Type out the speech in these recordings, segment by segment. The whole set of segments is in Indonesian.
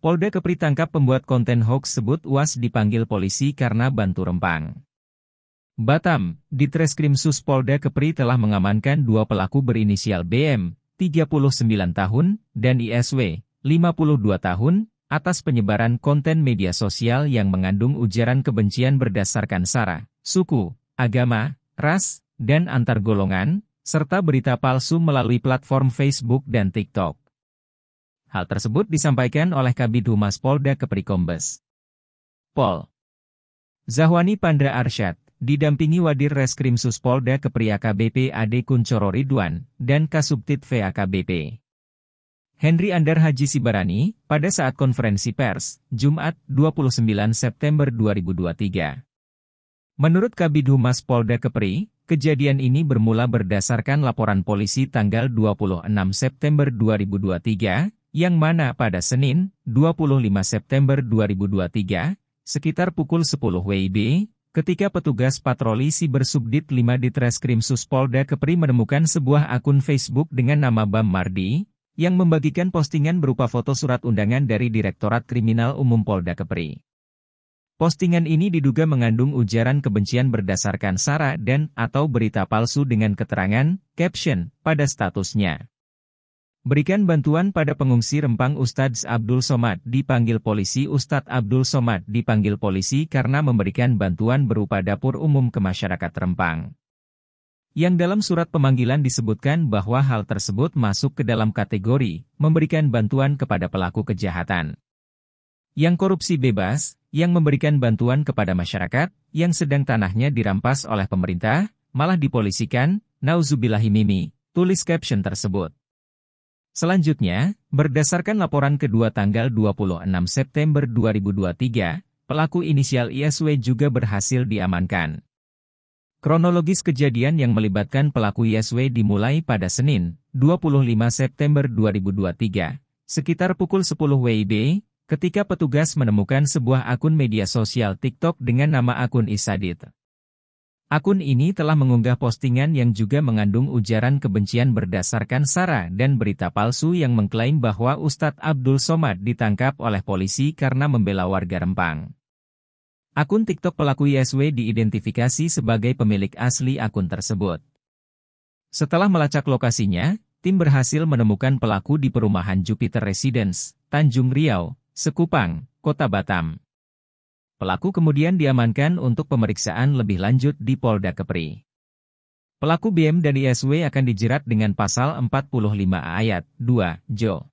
Polda Kepri tangkap pembuat konten hoax sebut UAS dipanggil polisi karena bantu rempang. Batam, di Treskrim Sus Polda Kepri telah mengamankan dua pelaku berinisial BM, 39 tahun, dan ISW, 52 tahun, atas penyebaran konten media sosial yang mengandung ujaran kebencian berdasarkan sara, suku, agama, ras, dan antar golongan, serta berita palsu melalui platform Facebook dan TikTok. Hal tersebut disampaikan oleh Kabid Humas Polda Keprikombes. Pol. Zahwani Pandra Arsyad, didampingi Wadir Reskrim Polda Kepri AKBP Ade Kuncoro Ridwan, dan Kasubtit VAKBP. Henry Andar Haji Sibarani, pada saat konferensi pers, Jumat, 29 September 2023. Menurut Kabid Humas Polda Kepri, kejadian ini bermula berdasarkan laporan polisi tanggal 26 September 2023, yang mana pada Senin, 25 September 2023, sekitar pukul 10 WIB, ketika petugas patroli siber subdit 5 di Treskrim Suspolda Kepri menemukan sebuah akun Facebook dengan nama Bam Mardi, yang membagikan postingan berupa foto surat undangan dari Direktorat Kriminal Umum Polda Kepri. Postingan ini diduga mengandung ujaran kebencian berdasarkan sara dan atau berita palsu dengan keterangan, caption, pada statusnya. Berikan bantuan pada pengungsi Rempang Ustadz Abdul Somad dipanggil polisi Ustadz Abdul Somad dipanggil polisi karena memberikan bantuan berupa dapur umum ke masyarakat Rempang. Yang dalam surat pemanggilan disebutkan bahwa hal tersebut masuk ke dalam kategori memberikan bantuan kepada pelaku kejahatan. Yang korupsi bebas, yang memberikan bantuan kepada masyarakat, yang sedang tanahnya dirampas oleh pemerintah, malah dipolisikan, nauzubillahimimi, tulis caption tersebut. Selanjutnya, berdasarkan laporan kedua tanggal 26 September 2023, pelaku inisial ISW juga berhasil diamankan. Kronologis kejadian yang melibatkan pelaku ISW dimulai pada Senin, 25 September 2023, sekitar pukul 10 WIB, ketika petugas menemukan sebuah akun media sosial TikTok dengan nama akun Isadit. Akun ini telah mengunggah postingan yang juga mengandung ujaran kebencian berdasarkan SARA dan berita palsu yang mengklaim bahwa Ustadz Abdul Somad ditangkap oleh polisi karena membela warga Rempang. Akun TikTok pelaku YSW diidentifikasi sebagai pemilik asli akun tersebut. Setelah melacak lokasinya, tim berhasil menemukan pelaku di perumahan Jupiter Residence, Tanjung Riau, Sekupang, Kota Batam. Pelaku kemudian diamankan untuk pemeriksaan lebih lanjut di Polda Kepri. Pelaku BM dan ISW akan dijerat dengan pasal 45 ayat 2 Jo.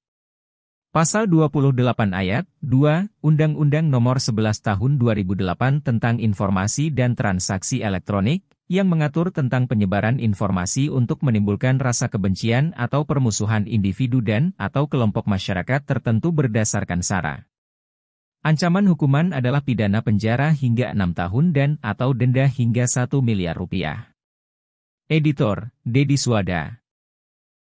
Pasal 28 ayat 2 Undang-Undang Nomor 11 Tahun 2008 tentang Informasi dan Transaksi Elektronik yang mengatur tentang penyebaran informasi untuk menimbulkan rasa kebencian atau permusuhan individu dan atau kelompok masyarakat tertentu berdasarkan SARA. Ancaman hukuman adalah pidana penjara hingga enam tahun dan atau denda hingga 1 miliar rupiah. Editor, Dedi Suwada